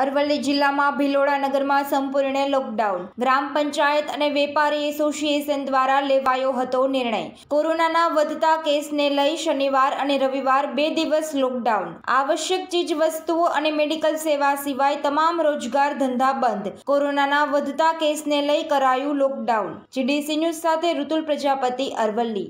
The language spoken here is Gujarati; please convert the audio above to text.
અરવલ્લી જિલ્લામાં ભિલોડા નગરમાં સંપૂર્ણ લોકડાઉન ગ્રામ પંચાયત અને વેપારી એસોસિએશન દ્વારા લેવાયો હતો નિર્ણય કોરોનાના વધતા કેસને લઈ શનિવાર અને રવિવાર બે દિવસ લોકડાઉન આવશ્યક ચીજ વસ્તુઓ અને મેડિકલ સેવા સિવાય તમામ રોજગાર ધંધા બંધ કોરોનાના વધતા કેસને લઈ કરાયું લોકડાઉન જીડીસી ન્યૂઝ સાથે ઋતુલ પ્રજાપતિ અરવલ્લી